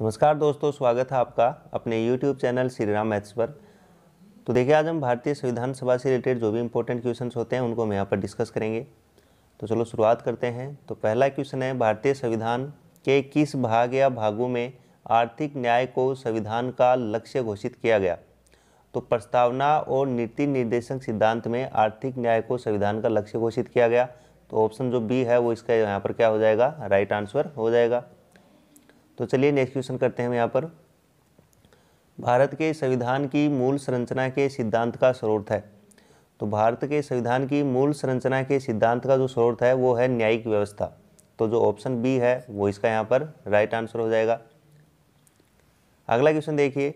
नमस्कार दोस्तों स्वागत है आपका अपने YouTube channel Shri Ram maths पर तो देखिए आज हम भारतीय संविधान सभा से रिलेटेड जो भी इंपॉर्टेंट क्वेश्चन होते हैं उनको हम यहाँ पर डिस्कस करेंगे तो चलो शुरुआत करते हैं तो पहला क्वेश्चन है भारतीय संविधान के किस भाग या भागों में आर्थिक न्याय को संविधान का लक्ष्य घोषित किया गया तो प्रस्तावना और नीति निर्देशक सिद्धांत में आर्थिक न्याय को संविधान का लक्ष्य घोषित किया गया तो ऑप्शन जो बी है वो इसका यहाँ पर क्या हो जाएगा राइट आंसर हो जाएगा तो चलिए नेक्स्ट क्वेश्चन करते हैं हम यहाँ पर भारत के संविधान की मूल संरचना के सिद्धांत का स्रोत है तो भारत के संविधान की मूल संरचना के सिद्धांत का जो स्रोत है वो है न्यायिक व्यवस्था तो जो ऑप्शन बी है वो इसका यहाँ पर राइट आंसर हो जाएगा अगला क्वेश्चन देखिए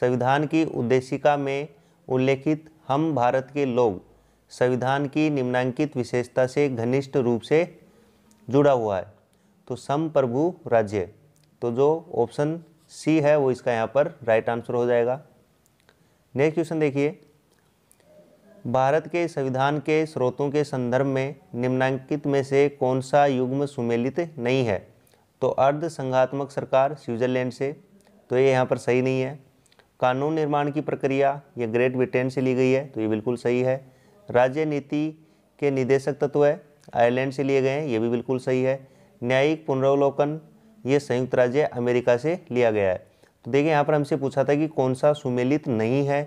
संविधान की उद्देशिका में उल्लेखित हम भारत के लोग संविधान की निम्नांकित विशेषता से घनिष्ठ रूप से जुड़ा हुआ है तो सम प्रभु राज्य तो जो ऑप्शन सी है वो इसका यहाँ पर राइट आंसर हो जाएगा नेक्स्ट क्वेश्चन देखिए भारत के संविधान के स्रोतों के संदर्भ में निम्नांकित में से कौन सा युग्म सुमेलित नहीं है तो अर्ध संघात्मक सरकार स्विट्जरलैंड से तो ये यहाँ पर सही नहीं है कानून निर्माण की प्रक्रिया ये ग्रेट ब्रिटेन से ली गई है तो ये बिल्कुल सही है राज्य नीति के निदेशक तत्व है आयरलैंड से लिए गए हैं ये भी बिल्कुल सही है न्यायिक पुनरावलोकन ये संयुक्त राज्य अमेरिका से लिया गया है तो देखिए यहाँ पर हमसे पूछा था कि कौन सा सुमेलित नहीं है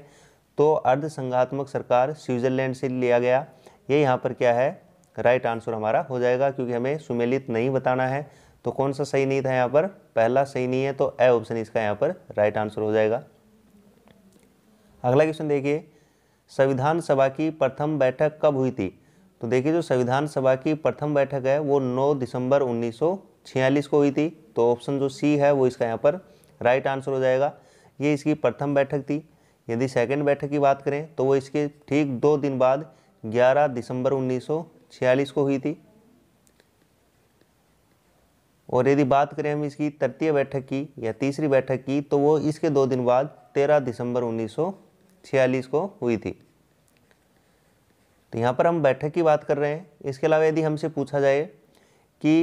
तो अर्ध संघात्मक सरकार स्विट्जरलैंड से लिया गया ये यहाँ पर क्या है राइट आंसर हमारा हो जाएगा क्योंकि हमें सुमेलित नहीं बताना है तो कौन सा सही नहीं था यहाँ पर पहला सही नहीं है तो ए ऑप्शन इसका यहाँ पर राइट आंसर हो जाएगा अगला क्वेश्चन देखिए संविधान सभा की प्रथम बैठक कब हुई थी तो देखिए जो संविधान सभा की प्रथम बैठक है वो 9 दिसंबर 1946 को हुई थी तो ऑप्शन जो सी है वो इसका यहाँ पर राइट आंसर हो जाएगा ये इसकी प्रथम बैठक थी यदि सेकंड बैठक की बात करें तो वो इसके ठीक दो दिन बाद 11 दिसंबर 1946 को हुई थी और यदि बात करें हम इसकी तृतीय बैठक की या तीसरी बैठक की तो वो इसके दो दिन बाद 13 दिसंबर 1946 को हुई थी तो यहाँ पर हम बैठक की बात कर रहे हैं इसके अलावा यदि हमसे पूछा जाए कि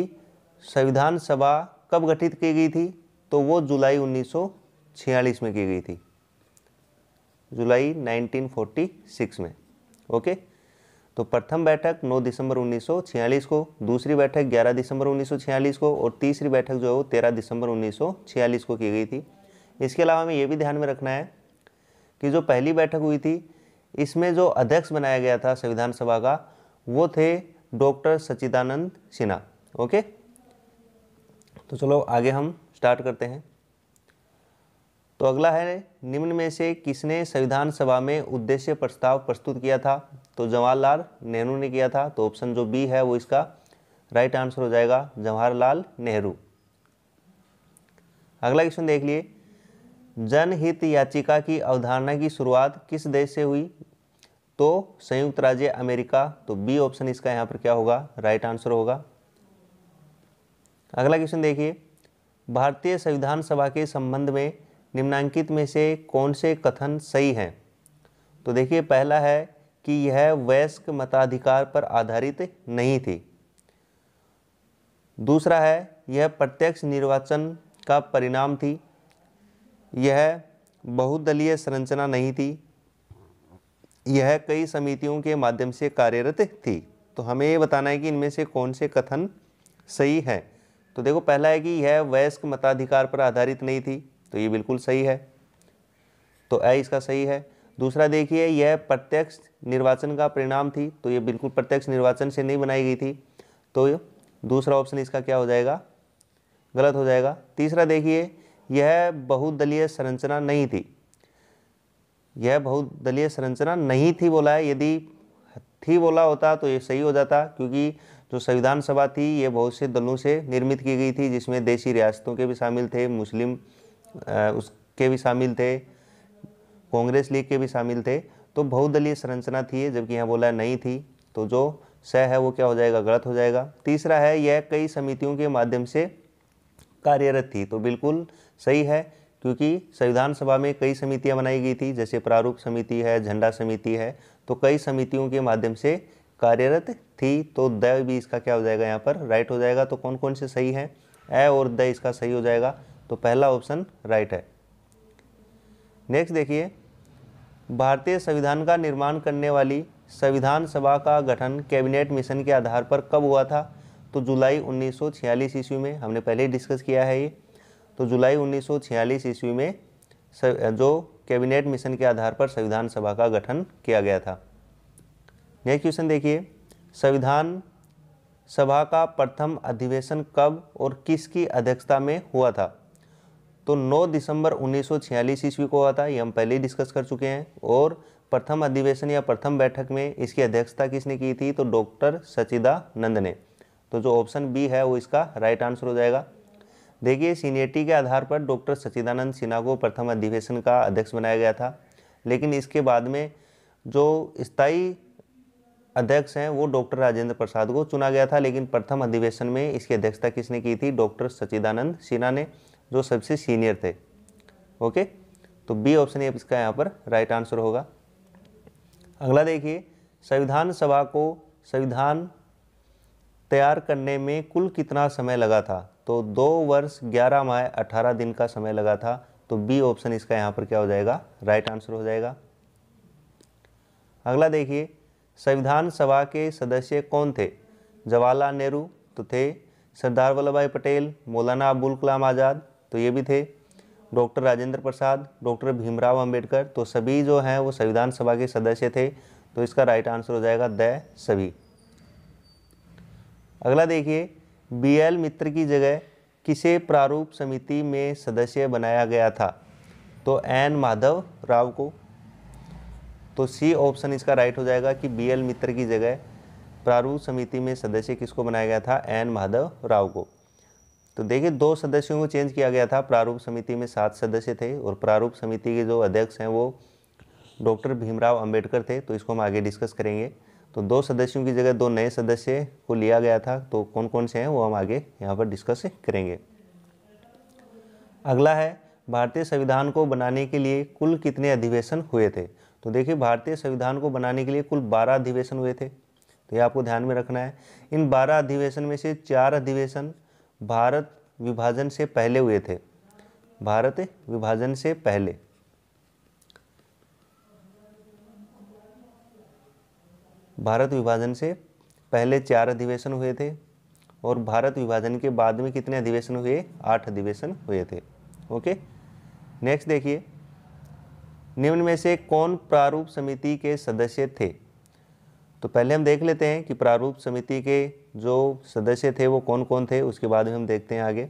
संविधान सभा कब गठित की गई थी तो वो जुलाई 1946 में की गई थी जुलाई 1946 में ओके तो प्रथम बैठक 9 दिसंबर 1946 को दूसरी बैठक 11 दिसंबर 1946 को और तीसरी बैठक जो है वो 13 दिसंबर 1946 को की गई थी इसके अलावा हमें ये भी ध्यान में रखना है कि जो पहली बैठक हुई थी इसमें जो अध्यक्ष बनाया गया था संविधान सभा का वो थे डॉक्टर सचिदानंद सिन्हा ओके तो चलो आगे हम स्टार्ट करते हैं तो अगला है निम्न में से किसने संविधान सभा में उद्देश्य प्रस्ताव प्रस्तुत किया था तो जवाहरलाल नेहरू ने किया था तो ऑप्शन जो बी है वो इसका राइट आंसर हो जाएगा जवाहरलाल नेहरू अगला क्वेश्चन देख लिए जनहित याचिका की अवधारणा की शुरुआत किस देश से हुई तो संयुक्त राज्य अमेरिका तो बी ऑप्शन इसका यहाँ पर क्या होगा राइट आंसर होगा अगला क्वेश्चन देखिए भारतीय संविधान सभा के संबंध में निम्नांकित में से कौन से कथन सही हैं तो देखिए पहला है कि यह वयस्क मताधिकार पर आधारित नहीं थी दूसरा है यह प्रत्यक्ष निर्वाचन का परिणाम थी यह बहुदलीय संरचना नहीं थी यह कई समितियों के माध्यम से कार्यरत थी तो हमें ये बताना है कि इनमें से कौन से कथन सही है तो देखो पहला है कि यह वयस्क मताधिकार पर आधारित नहीं थी तो ये बिल्कुल सही है तो ए इसका सही है दूसरा देखिए यह प्रत्यक्ष निर्वाचन का परिणाम थी तो ये बिल्कुल प्रत्यक्ष निर्वाचन से नहीं बनाई गई थी तो दूसरा ऑप्शन इसका क्या हो जाएगा गलत हो जाएगा तीसरा देखिए यह बहुदलीय संरचना नहीं थी यह बहुदलीय संरचना नहीं थी बोला है यदि थी बोला होता तो ये सही हो जाता क्योंकि जो संविधान सभा थी ये बहुत से दलों से निर्मित की गई थी जिसमें देशी रियासतों के भी शामिल थे मुस्लिम उसके भी शामिल थे कांग्रेस लीग के भी शामिल थे तो बहुदलीय संरचना थी जबकि यहाँ बोला नहीं थी तो जो स है वो क्या हो जाएगा गलत हो जाएगा तीसरा है यह कई समितियों के माध्यम से कार्यरत थी तो बिल्कुल सही है क्योंकि संविधान सभा में कई समितियां बनाई गई थी जैसे प्रारूप समिति है झंडा समिति है तो कई समितियों के माध्यम से कार्यरत थी तो द भी इसका क्या हो जाएगा यहाँ पर राइट हो जाएगा तो कौन कौन से सही है ए और द इसका सही हो जाएगा तो पहला ऑप्शन राइट है नेक्स्ट देखिए भारतीय संविधान का निर्माण करने वाली संविधान सभा का गठन कैबिनेट मिशन के आधार पर कब हुआ था तो जुलाई 1946 ईस्वी में हमने पहले ही डिस्कस किया है ये तो जुलाई 1946 ईस्वी में जो कैबिनेट मिशन के आधार पर संविधान सभा का गठन किया गया था नेक्स्ट क्वेश्चन देखिए संविधान सभा का प्रथम अधिवेशन कब और किसकी अध्यक्षता में हुआ था तो 9 दिसंबर 1946 ईस्वी को हुआ था ये हम पहले ही डिस्कस कर चुके हैं और प्रथम अधिवेशन या प्रथम बैठक में इसकी अध्यक्षता किसने की थी तो डॉक्टर सचिदानंद ने तो जो ऑप्शन बी है वो इसका राइट आंसर हो जाएगा देखिए सीनियरिटी के आधार पर डॉक्टर सचिदानंद सिन्हा को प्रथम अधिवेशन का अध्यक्ष बनाया गया था लेकिन इसके बाद में जो स्थाई अध्यक्ष हैं वो डॉक्टर राजेंद्र प्रसाद को चुना गया था लेकिन प्रथम अधिवेशन में इसकी अध्यक्षता किसने की थी डॉक्टर सचिदानंद सिन्हा ने जो सबसे सीनियर थे ओके तो बी ऑप्शन इसका यहाँ पर राइट आंसर होगा अगला देखिए संविधान सभा को संविधान तैयार करने में कुल कितना समय लगा था तो दो वर्ष ग्यारह माह अठारह दिन का समय लगा था तो बी ऑप्शन इसका यहाँ पर क्या हो जाएगा राइट आंसर हो जाएगा अगला देखिए संविधान सभा के सदस्य कौन थे जवाहरलाल नेहरू तो थे सरदार वल्लभ भाई पटेल मौलाना अबुल कलाम आज़ाद तो ये भी थे डॉक्टर राजेंद्र प्रसाद डॉक्टर भीमराव अंबेडकर तो सभी जो हैं वो संविधान सभा के सदस्य थे तो इसका राइट आंसर हो जाएगा द सभी अगला देखिए बी एल मित्र की जगह किसे प्रारूप समिति में सदस्य बनाया गया था तो एन माधव राव को तो सी ऑप्शन इसका राइट हो जाएगा कि बी एल मित्र की जगह प्रारूप समिति में सदस्य किसको बनाया गया था एन माधव राव को तो देखिए दो सदस्यों को चेंज किया गया था प्रारूप समिति में सात सदस्य थे और प्रारूप समिति के जो अध्यक्ष हैं वो डॉक्टर भीमराव अंबेडकर थे तो इसको हम आगे डिस्कस करेंगे तो दो सदस्यों की जगह दो नए सदस्य को लिया गया था तो कौन कौन से हैं वो हम आगे यहाँ पर डिस्कस करेंगे अगला है भारतीय संविधान को बनाने के लिए कुल कितने अधिवेशन हुए थे तो देखिए भारतीय संविधान को बनाने के लिए कुल बारह अधिवेशन हुए थे तो ये आपको ध्यान में रखना है इन बारह अधिवेशन में से चार अधिवेशन भारत विभाजन से पहले हुए थे भारत विभाजन से पहले भारत विभाजन से पहले चार अधिवेशन हुए थे और भारत विभाजन के बाद में कितने अधिवेशन हुए आठ अधिवेशन हुए थे ओके नेक्स्ट देखिए निम्न में से कौन प्रारूप समिति के सदस्य थे तो पहले हम देख लेते हैं कि प्रारूप समिति के जो सदस्य थे वो कौन कौन थे उसके बाद हम देखते हैं आगे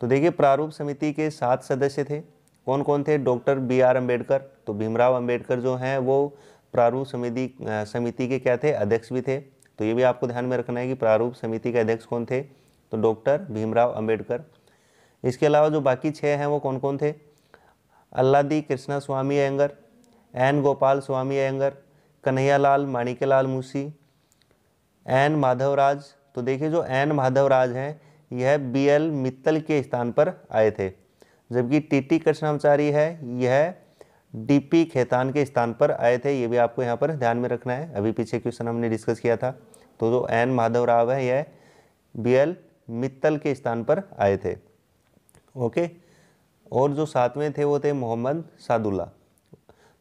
तो देखिए प्रारूप समिति के सात सदस्य थे कौन कौन थे डॉक्टर बी आर अम्बेडकर तो भीमराव अम्बेडकर जो हैं वो प्रारूप समिति समिति के क्या थे अध्यक्ष भी थे तो ये भी आपको ध्यान में रखना है कि प्रारूप समिति के अध्यक्ष कौन थे तो डॉक्टर भीमराव अम्बेडकर इसके अलावा जो बाकी छः हैं वो कौन कौन थे अल्लादी कृष्णा स्वामी अयंगर एन गोपाल स्वामी अयंगर कन्हैयालाल माणिक्यलाल मूसी एन माधवराज तो देखिए जो एन माधवराज हैं यह बी एल मित्तल के स्थान पर आए थे जबकि टी टी कृष्णाचारी है यह डी पी खेतान के स्थान पर आए थे ये भी आपको यहाँ पर ध्यान में रखना है अभी पीछे क्वेश्चन हमने डिस्कस किया था तो जो एन माधव राव है यह बी एल मित्तल के स्थान पर आए थे ओके और जो सातवें थे वो थे मोहम्मद सादुल्ला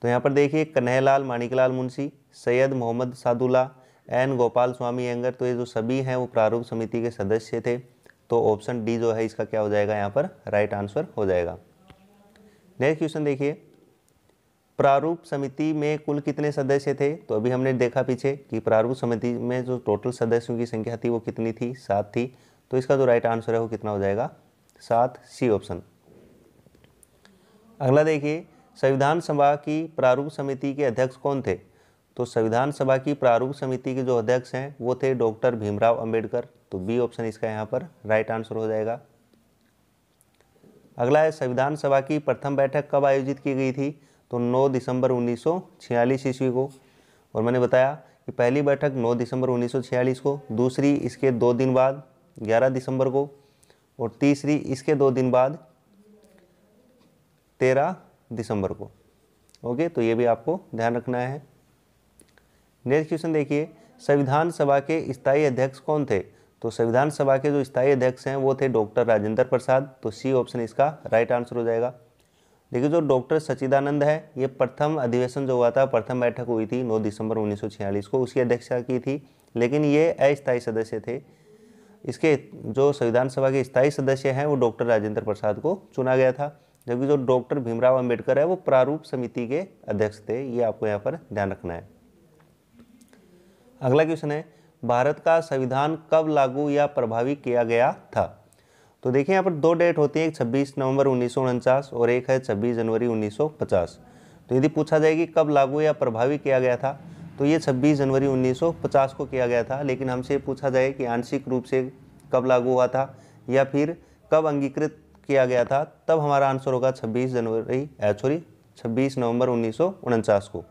तो यहाँ पर देखिए कन्हैलाल माणिकलाल मुंशी सैयद मोहम्मद सादुल्ला एन गोपाल स्वामी एंगर तो ये जो सभी हैं वो प्रारूप समिति के सदस्य थे तो ऑप्शन डी जो है इसका क्या हो जाएगा यहाँ पर राइट आंसर हो जाएगा नेक्स्ट क्वेश्चन देखिए प्रारूप समिति में कुल कितने सदस्य थे तो अभी हमने देखा पीछे कि प्रारूप समिति में जो टोटल सदस्यों की संख्या थी वो कितनी थी सात थी तो इसका जो राइट आंसर है वो कितना हो जाएगा सात सी ऑप्शन अगला देखिए संविधान सभा की प्रारूप समिति के अध्यक्ष कौन थे तो संविधान सभा की प्रारूप समिति के जो अध्यक्ष हैं वो थे डॉक्टर भीमराव अंबेडकर तो बी ऑप्शन इसका यहाँ पर राइट आंसर हो जाएगा अगला है संविधान सभा की प्रथम बैठक कब आयोजित की गई थी तो 9 दिसंबर 1946 ईस्वी को और मैंने बताया कि पहली बैठक 9 दिसंबर 1946 को दूसरी इसके दो दिन बाद 11 दिसंबर को और तीसरी इसके दो दिन बाद तेरह दिसंबर को ओके तो ये भी आपको ध्यान रखना है नेक्स्ट क्वेश्चन देखिए संविधान सभा के स्थायी अध्यक्ष कौन थे तो संविधान सभा के जो स्थायी अध्यक्ष हैं वो थे डॉक्टर राजेंद्र प्रसाद तो सी ऑप्शन इसका राइट आंसर हो जाएगा देखिए जो डॉक्टर सचिदानंद है ये प्रथम अधिवेशन जो हुआ था प्रथम बैठक हुई थी 9 दिसंबर 1946 को उसकी अध्यक्षता की थी लेकिन ये अस्थायी सदस्य थे इसके जो संविधान सभा के स्थायी सदस्य हैं वो डॉक्टर राजेंद्र प्रसाद को चुना गया था जबकि जो डॉक्टर भीमराव अंबेडकर है वो प्रारूप समिति के अध्यक्ष थे ये आपको यहाँ पर ध्यान रखना है अगला क्वेश्चन है भारत का संविधान कब लागू या प्रभावी किया गया था तो देखिए यहाँ पर दो डेट होती है एक छब्बीस नवंबर उन्नीस और एक है छब्बीस जनवरी 1950 तो यदि पूछा जाए कि कब लागू या प्रभावी किया गया था तो ये 26 जनवरी 1950 को किया गया था लेकिन हमसे पूछा जाए कि आंशिक रूप से कब लागू हुआ था या फिर कब अंगीकृत किया गया था तब हमारा आंसर होगा 26 जनवरी सॉरी 26 नवंबर उन्नीस को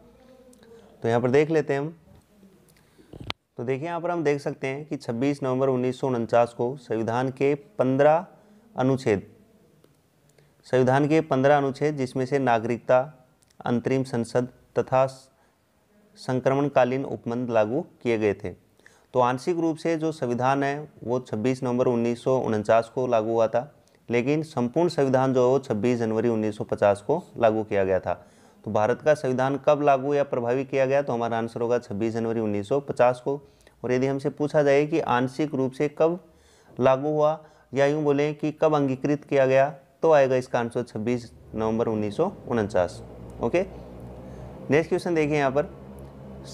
तो यहाँ पर देख लेते हैं हम तो देखिए यहाँ पर हम देख सकते हैं कि 26 नवंबर उन्नीस को संविधान के 15 अनुच्छेद संविधान के 15 अनुच्छेद जिसमें से नागरिकता अंतरिम संसद तथा संक्रमणकालीन उपमंद लागू किए गए थे तो आंशिक रूप से जो संविधान है वो 26 नवंबर उन्नीस को लागू हुआ था लेकिन संपूर्ण संविधान जो है वो छब्बीस जनवरी 1950 को लागू किया गया था तो भारत का संविधान कब लागू या प्रभावी किया गया तो हमारा आंसर होगा छब्बीस जनवरी 1950 को और यदि हमसे पूछा जाए कि आंशिक रूप से कब लागू हुआ या यूँ बोलें कि कब अंगीकृत किया गया तो आएगा इसका आंसर छब्बीस नवंबर उन्नीस ओके नेक्स्ट क्वेश्चन देखिए यहाँ पर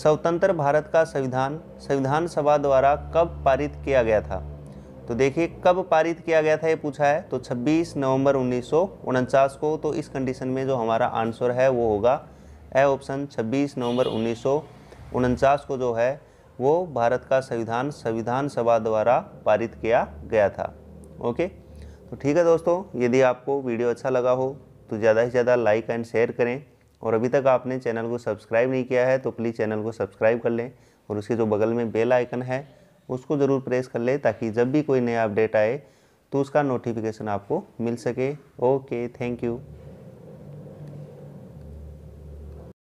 स्वतंत्र भारत का संविधान संविधान सभा द्वारा कब पारित किया गया था तो देखिए कब पारित किया गया था ये पूछा है तो 26 नवंबर उन्नीस को तो इस कंडीशन में जो हमारा आंसर है वो होगा ए ऑप्शन 26 नवंबर उन्नीस को जो है वो भारत का संविधान संविधान सभा द्वारा पारित किया गया था ओके तो ठीक है दोस्तों यदि आपको वीडियो अच्छा लगा हो तो ज़्यादा से ज़्यादा लाइक एंड शेयर करें और अभी तक आपने चैनल को सब्सक्राइब नहीं किया है तो प्लीज़ चैनल को सब्सक्राइब कर लें और उसके जो बगल में बेल आइकन है उसको ज़रूर प्रेस कर ले ताकि जब भी कोई नया अपडेट आए तो उसका नोटिफिकेशन आपको मिल सके ओके थैंक यू